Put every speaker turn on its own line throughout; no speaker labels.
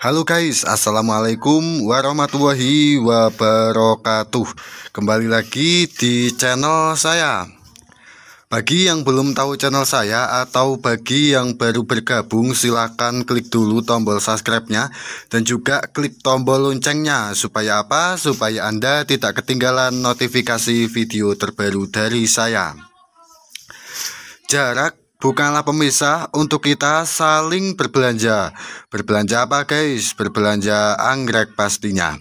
Halo guys, assalamualaikum warahmatullahi wabarakatuh. Kembali lagi di channel saya. Bagi yang belum tahu channel saya atau bagi yang baru bergabung, silahkan klik dulu tombol subscribe-nya dan juga klik tombol loncengnya. Supaya apa? Supaya Anda tidak ketinggalan notifikasi video terbaru dari saya. Jarak Bukanlah pemisah untuk kita saling berbelanja. Berbelanja apa guys? Berbelanja anggrek pastinya.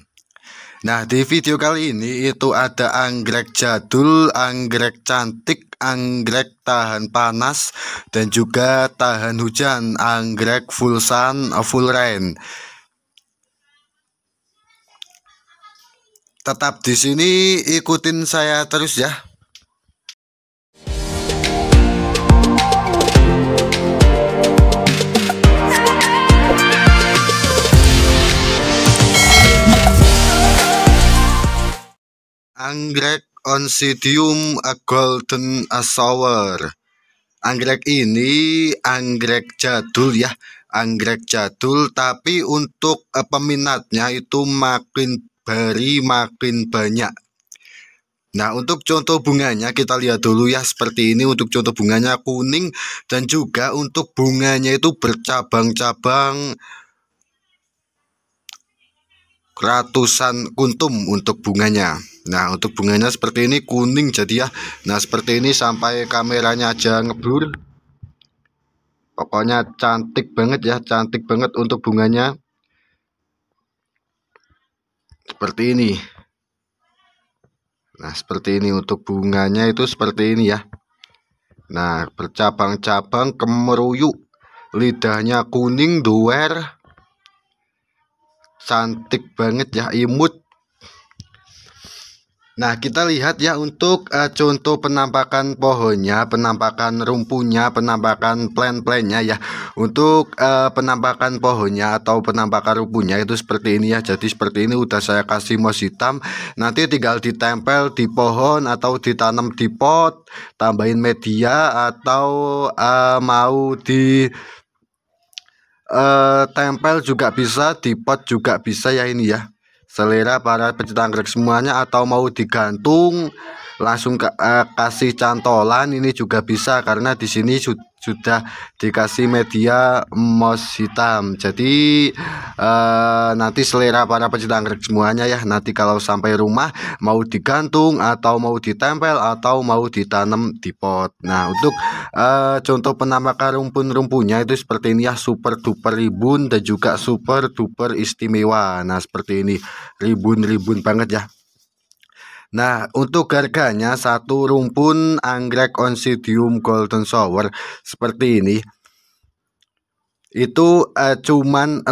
Nah di video kali ini itu ada anggrek jadul, anggrek cantik, anggrek tahan panas, dan juga tahan hujan, anggrek full sun, full rain. Tetap di sini ikutin saya terus ya. Anggrek Oncidium a golden Asower. Anggrek ini anggrek jadul ya, anggrek jadul tapi untuk eh, peminatnya itu makin beri makin banyak. Nah, untuk contoh bunganya kita lihat dulu ya seperti ini untuk contoh bunganya kuning dan juga untuk bunganya itu bercabang-cabang ratusan kuntum untuk bunganya Nah untuk bunganya seperti ini kuning jadi ya Nah seperti ini sampai kameranya aja ngeblur Pokoknya cantik banget ya Cantik banget untuk bunganya Seperti ini Nah seperti ini untuk bunganya itu seperti ini ya Nah bercabang-cabang kemeruyuk Lidahnya kuning duer cantik banget ya imut Nah, kita lihat ya untuk uh, contoh penampakan pohonnya, penampakan rumpunya, penampakan plan-plannya ya. Untuk uh, penampakan pohonnya atau penampakan rumpunya itu seperti ini ya. Jadi seperti ini udah saya kasih mos hitam. Nanti tinggal ditempel di pohon atau ditanam di pot, tambahin media atau uh, mau di Eh, tempel juga bisa di pot juga bisa ya ini ya selera para pecinta anggrek semuanya atau mau digantung langsung ke, uh, kasih cantolan ini juga bisa karena di sini sudah dikasih media mos hitam jadi eh, nanti selera para pecinta anggrek semuanya ya nanti kalau sampai rumah mau digantung atau mau ditempel atau mau ditanam di pot nah untuk eh, contoh penampakan rumpun rumpunya itu seperti ini ya super duper ribun dan juga super duper istimewa nah seperti ini ribun-ribun banget ya Nah, untuk harganya satu rumpun anggrek Oncidium Golden Shower seperti ini itu eh, cuman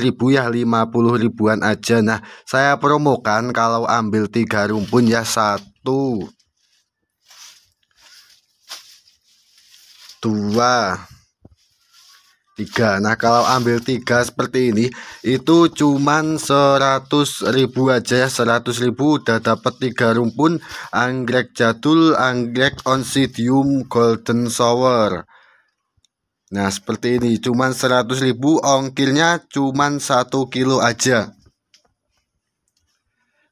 ribu ya 50 ribuan aja. Nah, saya promokan kalau ambil tiga rumpun ya satu dua tiga. Nah kalau ambil tiga seperti ini itu cuman seratus ribu aja ya seratus ribu udah dapat tiga rumpun anggrek jadul anggrek oncidium golden shower. Nah seperti ini cuman seratus ribu ongkirnya cuman satu kilo aja.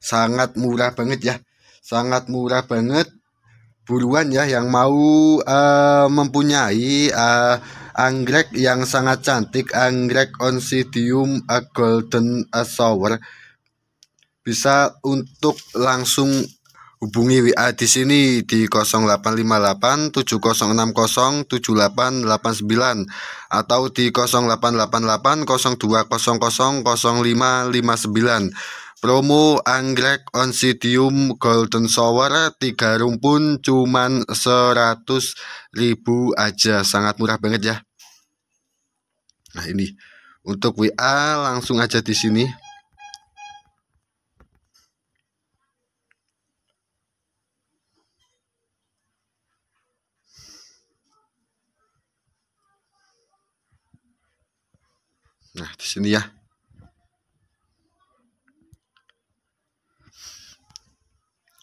Sangat murah banget ya sangat murah banget buruan ya yang mau uh, mempunyai uh, anggrek yang sangat cantik anggrek oncidium a eh, golden a sour bisa untuk langsung hubungi WA di sini di 0858 7060 7889 atau di 0888 0200 0559 Promo anggrek Oncidium Golden Shower 3 rumpun cuman 100 ribu aja sangat murah banget ya Nah ini untuk WA langsung aja di sini Nah di sini ya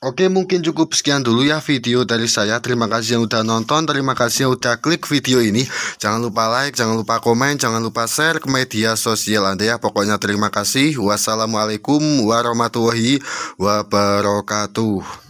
Oke mungkin cukup sekian dulu ya video dari saya Terima kasih yang udah nonton Terima kasih yang udah klik video ini Jangan lupa like, jangan lupa komen Jangan lupa share ke media sosial Anda ya Pokoknya terima kasih Wassalamualaikum warahmatullahi wabarakatuh